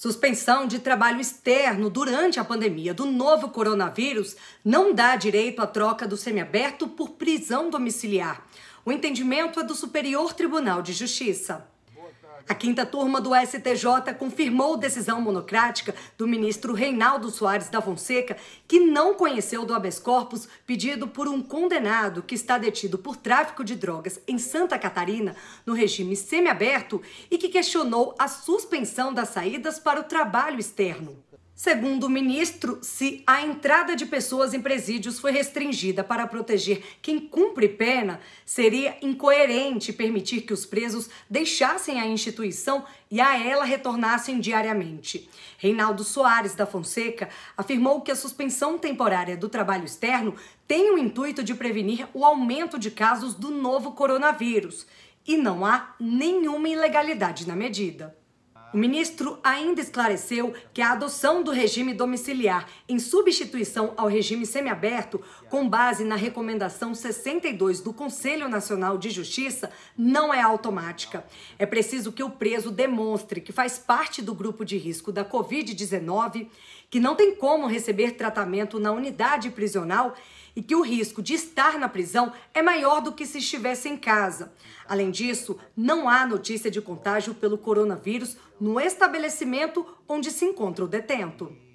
Suspensão de trabalho externo durante a pandemia do novo coronavírus não dá direito à troca do semiaberto por prisão domiciliar. O entendimento é do Superior Tribunal de Justiça. A quinta turma do STJ confirmou decisão monocrática do ministro Reinaldo Soares da Fonseca, que não conheceu do habeas corpus pedido por um condenado que está detido por tráfico de drogas em Santa Catarina, no regime semiaberto, e que questionou a suspensão das saídas para o trabalho externo. Segundo o ministro, se a entrada de pessoas em presídios foi restringida para proteger quem cumpre pena, seria incoerente permitir que os presos deixassem a instituição e a ela retornassem diariamente. Reinaldo Soares da Fonseca afirmou que a suspensão temporária do trabalho externo tem o intuito de prevenir o aumento de casos do novo coronavírus e não há nenhuma ilegalidade na medida. O ministro ainda esclareceu que a adoção do regime domiciliar em substituição ao regime semiaberto, com base na recomendação 62 do Conselho Nacional de Justiça, não é automática. É preciso que o preso demonstre que faz parte do grupo de risco da Covid-19, que não tem como receber tratamento na unidade prisional e que o risco de estar na prisão é maior do que se estivesse em casa. Além disso, não há notícia de contágio pelo coronavírus no estabelecimento onde se encontra o detento.